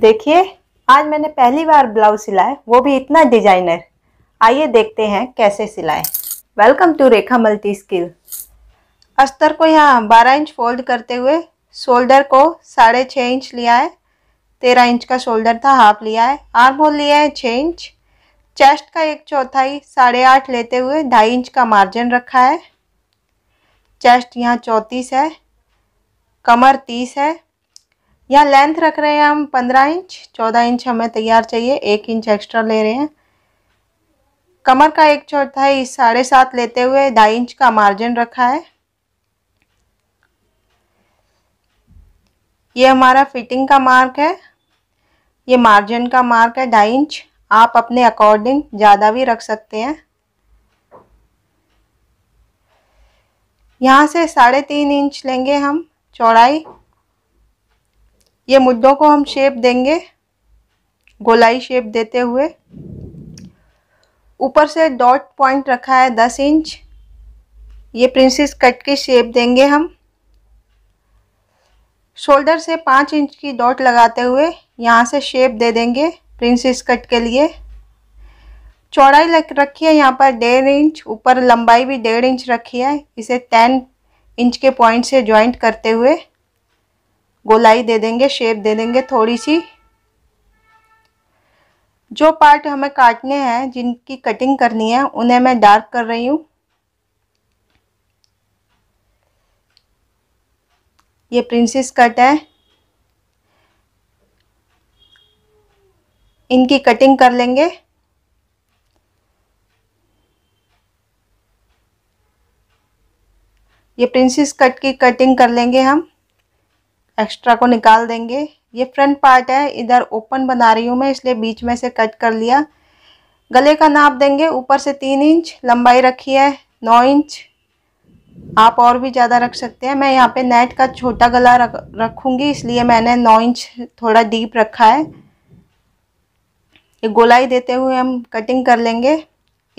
देखिए आज मैंने पहली बार ब्लाउज सिलाया वो भी इतना डिजाइनर आइए देखते हैं कैसे सिलाए welcome to Rekha multi skill अस्तर को यहाँ 12 इंच फोल्ड करते हुए शोल्डर को साढ़े छः इंच लिया है तेरह इंच का शोल्डर था हाफ लिया है आर्म होल लिया है छः इंच चेस्ट का एक चौथाई साढ़े आठ लेते हुए ढाई इंच का मार्जिन रखा है चेस्ट यहाँ चौंतीस है कमर तीस है यहाँ लेंथ रख रहे हैं हम पंद्रह इंच चौदह इंच हमें तैयार चाहिए एक इंच एक्स्ट्रा ले रहे हैं कमर का एक चौथाई साढ़े सात लेते हुए ढाई इंच का मार्जिन रखा है ये हमारा फिटिंग का मार्क है ये मार्जिन का मार्क है ढाई इंच आप अपने अकॉर्डिंग ज़्यादा भी रख सकते हैं यहाँ से साढ़े तीन इंच लेंगे हम चौड़ाई ये मुद्दों को हम शेप देंगे गोलाई शेप देते हुए ऊपर से डॉट पॉइंट रखा है दस इंच ये प्रिंसेस कट की शेप देंगे हम शोल्डर से पाँच इंच की डॉट लगाते हुए यहाँ से शेप दे देंगे प्रिंसेस कट के लिए चौड़ाई रखी है यहाँ पर डेढ़ इंच ऊपर लंबाई भी डेढ़ इंच रखी है इसे टेन इंच के पॉइंट से ज्वाइंट करते हुए गोलाई दे देंगे शेप दे देंगे थोड़ी सी जो पार्ट हमें काटने हैं जिनकी कटिंग करनी है उन्हें मैं डार्क कर रही हूँ ये प्रिंसेस कट है इनकी कटिंग कर लेंगे ये प्रिंसेस कट की कटिंग कर लेंगे हम एक्स्ट्रा को निकाल देंगे ये फ्रंट पार्ट है इधर ओपन बना रही हूँ मैं इसलिए बीच में से कट कर लिया गले का नाप देंगे ऊपर से तीन इंच लंबाई रखी है नौ इंच आप और भी ज़्यादा रख सकते हैं मैं यहाँ पे नेट का छोटा गला रख रखूँगी इसलिए मैंने नौ इंच थोड़ा डीप रखा है ये गोलाई देते हुए हम कटिंग कर लेंगे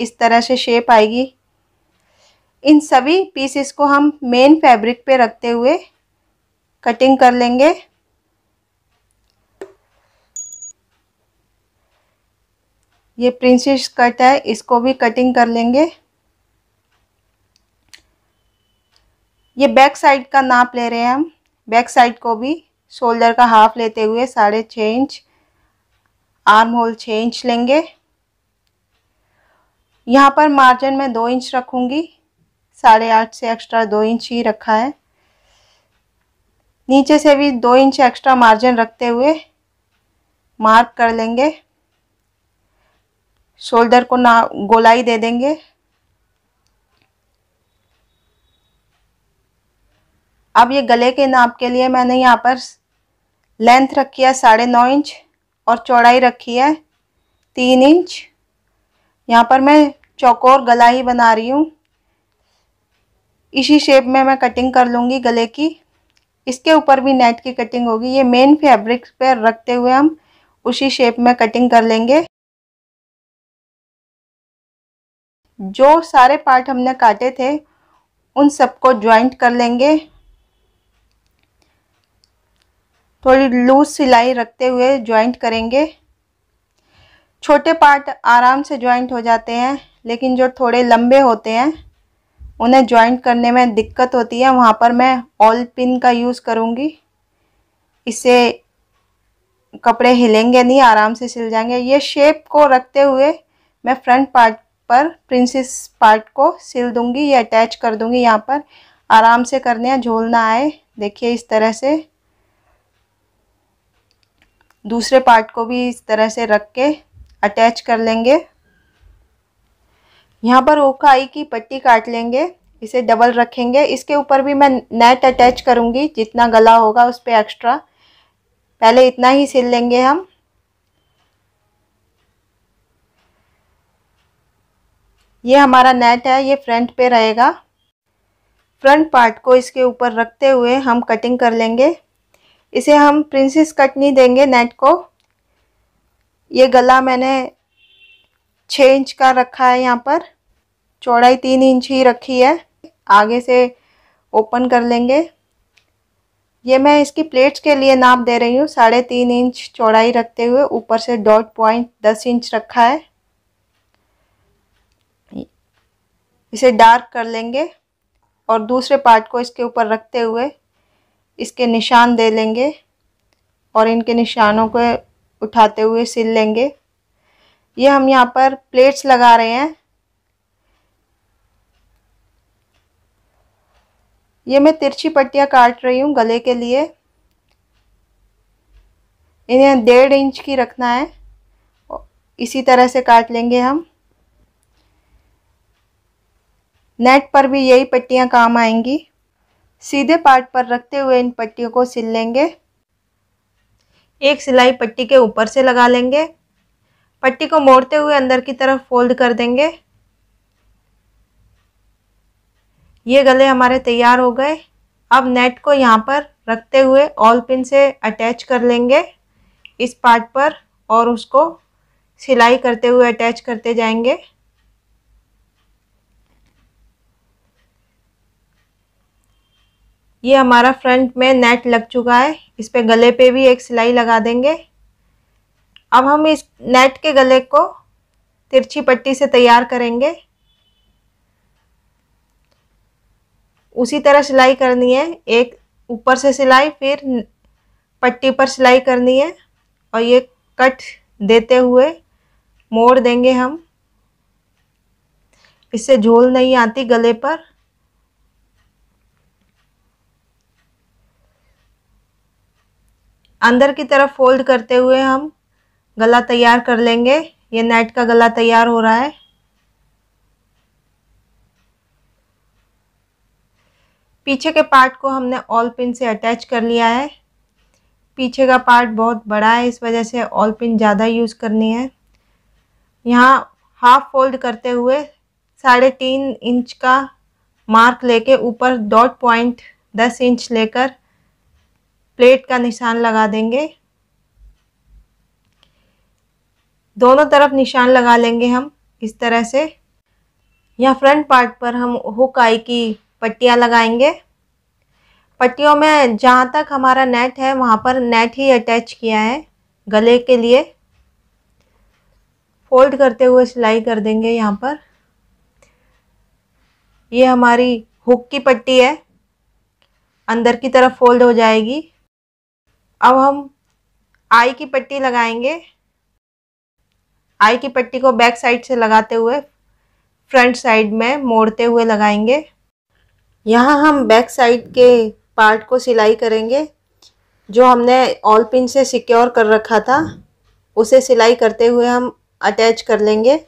इस तरह से शेप आएगी इन सभी पीसेस को हम मेन फैब्रिक पे रखते हुए कटिंग कर लेंगे ये प्रिंसेस कट है इसको भी कटिंग कर लेंगे ये बैक साइड का नाप ले रहे हैं हम बैक साइड को भी शोल्डर का हाफ लेते हुए साढ़े छः इंच आर्म होल छः इंच लेंगे यहाँ पर मार्जिन में दो इंच रखूँगी साढ़े आठ से एक्स्ट्रा दो इंच ही रखा है नीचे से भी दो इंच एक्स्ट्रा मार्जिन रखते हुए मार्क कर लेंगे शोल्डर को ना गोलाई दे देंगे अब ये गले के नाप के लिए मैंने यहाँ पर लेंथ रखी है साढ़े नौ इंच और चौड़ाई रखी है तीन इंच यहाँ पर मैं चौकोर गला ही बना रही हूँ इसी शेप में मैं कटिंग कर लूँगी गले की इसके ऊपर भी नेट की कटिंग होगी ये मेन फैब्रिक पर रखते हुए हम उसी शेप में कटिंग कर लेंगे जो सारे पार्ट हमने काटे थे उन सबको ज्वाइंट कर लेंगे थोड़ी लूज सिलाई रखते हुए ज्वाइंट करेंगे छोटे पार्ट आराम से ज्वाइंट हो जाते हैं लेकिन जो थोड़े लंबे होते हैं उन्हें ज्वाइंट करने में दिक्कत होती है वहाँ पर मैं ऑल पिन का यूज़ करूँगी इससे कपड़े हिलेंगे नहीं आराम से सिल जाएंगे ये शेप को रखते हुए मैं फ्रंट पार्ट पर प्रिंसेस पार्ट को सिल दूँगी या अटैच कर दूँगी यहाँ पर आराम से करने हैं झोल ना आए देखिए इस तरह से दूसरे पार्ट को भी इस तरह से रख के अटैच कर लेंगे यहाँ पर ओखाई की पट्टी काट लेंगे इसे डबल रखेंगे इसके ऊपर भी मैं नेट अटैच करूँगी जितना गला होगा उस पर एक्स्ट्रा पहले इतना ही सिल लेंगे हम ये हमारा नेट है ये फ्रंट पे रहेगा फ्रंट पार्ट को इसके ऊपर रखते हुए हम कटिंग कर लेंगे इसे हम प्रिंसेस कट नहीं देंगे नेट को ये गला मैंने छः इंच का रखा है यहाँ पर चौड़ाई तीन इंच ही रखी है आगे से ओपन कर लेंगे ये मैं इसकी प्लेट्स के लिए नाप दे रही हूँ साढ़े तीन इंच चौड़ाई रखते हुए ऊपर से डॉट पॉइंट दस इंच रखा है इसे डार्क कर लेंगे और दूसरे पार्ट को इसके ऊपर रखते हुए इसके निशान दे लेंगे और इनके निशानों को उठाते हुए सिल लेंगे ये हम यहाँ पर प्लेट्स लगा रहे हैं ये मैं तिरछी पट्टियाँ काट रही हूँ गले के लिए इन्हें डेढ़ इंच की रखना है इसी तरह से काट लेंगे हम नेट पर भी यही पट्टियाँ काम आएंगी सीधे पार्ट पर रखते हुए इन पट्टियों को सिल लेंगे एक सिलाई पट्टी के ऊपर से लगा लेंगे पट्टी को मोड़ते हुए अंदर की तरफ फोल्ड कर देंगे ये गले हमारे तैयार हो गए अब नेट को यहाँ पर रखते हुए ऑल पिन से अटैच कर लेंगे इस पार्ट पर और उसको सिलाई करते हुए अटैच करते जाएंगे ये हमारा फ्रंट में नेट लग चुका है इस पे गले पे भी एक सिलाई लगा देंगे अब हम इस नेट के गले को तिरछी पट्टी से तैयार करेंगे उसी तरह सिलाई करनी है एक ऊपर से सिलाई फिर पट्टी पर सिलाई करनी है और ये कट देते हुए मोड़ देंगे हम इससे झोल नहीं आती गले पर अंदर की तरफ फोल्ड करते हुए हम गला तैयार कर लेंगे ये नेट का गला तैयार हो रहा है पीछे के पार्ट को हमने ऑल पिन से अटैच कर लिया है पीछे का पार्ट बहुत बड़ा है इस वजह से ऑल पिन ज़्यादा यूज़ करनी है यहाँ हाफ फोल्ड करते हुए साढ़े तीन इंच का मार्क लेके ऊपर डॉट पॉइंट दस इंच लेकर प्लेट का निशान लगा देंगे दोनों तरफ निशान लगा लेंगे हम इस तरह से यहाँ फ्रंट पार्ट पर हम हुक आई की पट्टियाँ लगाएंगे पट्टियों में जहाँ तक हमारा नेट है वहाँ पर नेट ही अटैच किया है गले के लिए फोल्ड करते हुए सिलाई कर देंगे यहाँ पर ये हमारी हुक की पट्टी है अंदर की तरफ फोल्ड हो जाएगी अब हम आई की पट्टी लगाएंगे आई की पट्टी को बैक साइड से लगाते हुए फ्रंट साइड में मोड़ते हुए लगाएंगे यहाँ हम बैक साइड के पार्ट को सिलाई करेंगे जो हमने ऑल पिन से सिक्योर कर रखा था उसे सिलाई करते हुए हम अटैच कर लेंगे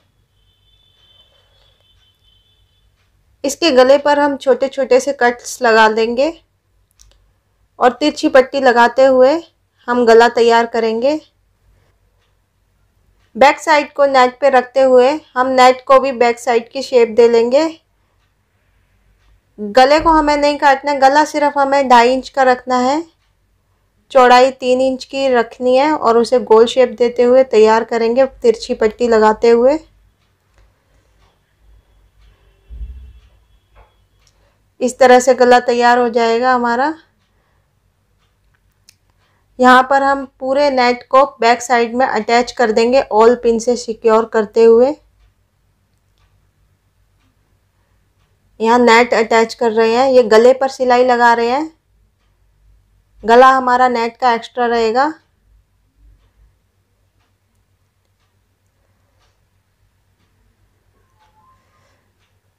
इसके गले पर हम छोटे छोटे से कट्स लगा देंगे और तिरछी पट्टी लगाते हुए हम गला तैयार करेंगे बैक साइड को नेट पे रखते हुए हम नेट को भी बैक साइड की शेप दे लेंगे गले को हमें नहीं काटना गला सिर्फ हमें ढाई इंच का रखना है चौड़ाई तीन इंच की रखनी है और उसे गोल शेप देते हुए तैयार करेंगे तिरछी पट्टी लगाते हुए इस तरह से गला तैयार हो जाएगा हमारा यहाँ पर हम पूरे नेट को बैक साइड में अटैच कर देंगे ऑल पिन से सिक्योर करते हुए यहाँ नेट अटैच कर रहे हैं ये गले पर सिलाई लगा रहे हैं गला हमारा नेट का एक्स्ट्रा रहेगा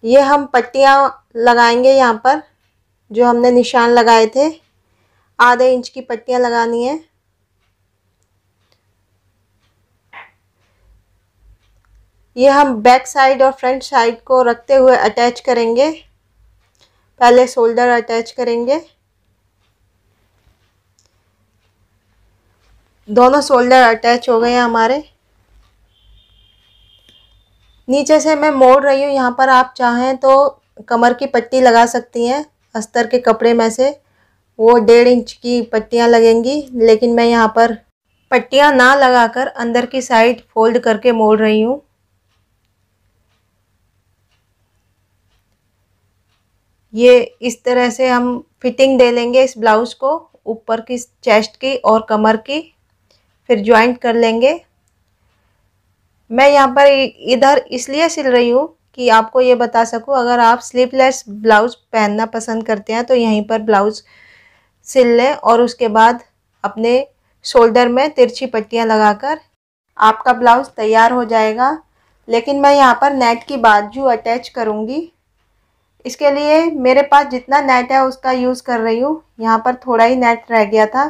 ये हम पट्टियाँ लगाएंगे यहाँ पर जो हमने निशान लगाए थे आधे इंच की पट्टियाँ लगानी है ये हम बैक साइड और फ्रंट साइड को रखते हुए अटैच करेंगे पहले शोल्डर अटैच करेंगे दोनों शोल्डर अटैच हो गए हमारे नीचे से मैं मोड़ रही हूँ यहाँ पर आप चाहें तो कमर की पट्टी लगा सकती हैं अस्तर के कपड़े में से वो डेढ़ इंच की पट्टियाँ लगेंगी लेकिन मैं यहाँ पर पट्टियाँ ना लगाकर अंदर की साइड फोल्ड करके मोड़ रही हूँ ये इस तरह से हम फिटिंग दे लेंगे इस ब्लाउज़ को ऊपर की चेस्ट की और कमर की फिर ज्वाइंट कर लेंगे मैं यहाँ पर इधर इसलिए सिल रही हूँ कि आपको ये बता सकूँ अगर आप स्लीवलेस ब्लाउज़ पहनना पसंद करते हैं तो यहीं पर ब्लाउज़ सिल लें और उसके बाद अपने शोल्डर में तिरछी पट्टियाँ लगाकर आपका ब्लाउज़ तैयार हो जाएगा लेकिन मैं यहाँ पर नेट की बाजू अटैच करूँगी इसके लिए मेरे पास जितना नेट है उसका यूज़ कर रही हूँ यहाँ पर थोड़ा ही नेट रह गया था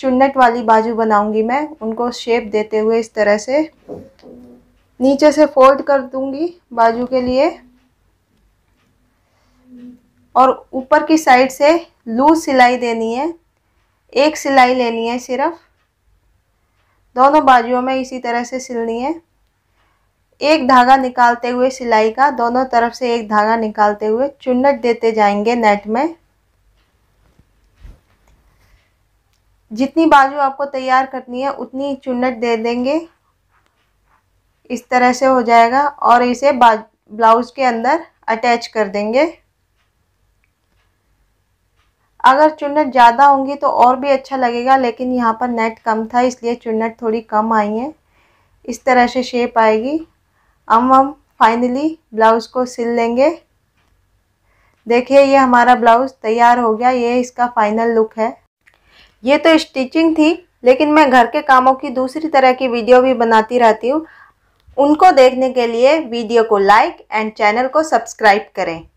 चुन्नट वाली बाजू बनाऊँगी मैं उनको शेप देते हुए इस तरह से नीचे से फोल्ड कर दूँगी बाजू के लिए और ऊपर की साइड से लूज सिलाई देनी है एक सिलाई लेनी है सिर्फ दोनों बाजुओं में इसी तरह से सिलनी है एक धागा निकालते हुए सिलाई का दोनों तरफ से एक धागा निकालते हुए चुन्नट देते जाएंगे नेट में जितनी बाजू आपको तैयार करनी है उतनी चुन्नट दे देंगे इस तरह से हो जाएगा और इसे ब्लाउज़ के अंदर अटैच कर देंगे अगर चुन्नट ज़्यादा होंगी तो और भी अच्छा लगेगा लेकिन यहाँ पर नेट कम था इसलिए चुन्नट थोड़ी कम आई है इस तरह से शेप आएगी हम हम फाइनली ब्लाउज़ को सिल लेंगे देखिए ये हमारा ब्लाउज़ तैयार हो गया ये इसका फाइनल लुक है ये तो स्टिचिंग थी लेकिन मैं घर के कामों की दूसरी तरह की वीडियो भी बनाती रहती हूँ उनको देखने के लिए वीडियो को लाइक एंड चैनल को सब्सक्राइब करें